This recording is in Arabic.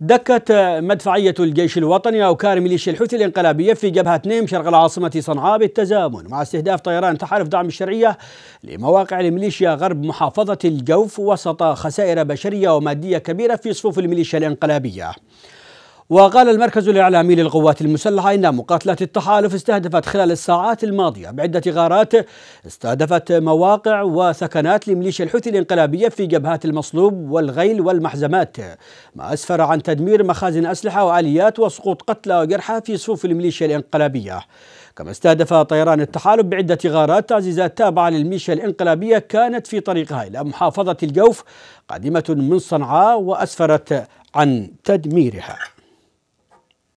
دكت مدفعية الجيش الوطني أو كار ميليشيا الحوثي الانقلابية في جبهة نيم شرق العاصمة صنعاء بالتزامن مع استهداف طيران تحالف دعم الشرعية لمواقع الميليشيا غرب محافظة الجوف وسط خسائر بشرية ومادية كبيرة في صفوف الميليشيا الانقلابية وقال المركز الإعلامي للقوات المسلحة إن مقاتلات التحالف استهدفت خلال الساعات الماضية بعدة غارات استهدفت مواقع وسكنات لميليشيا الحوثي الانقلابية في جبهات المصلوب والغيل والمحزمات ما أسفر عن تدمير مخازن أسلحة وآليات وسقوط قتلى وجرحى في صفوف الميليشيا الانقلابية كما استهدف طيران التحالف بعدة غارات تعزيزات تابعة للميليشيا الانقلابية كانت في طريقها إلى محافظة الجوف قادمة من صنعاء وأسفرت عن تدميرها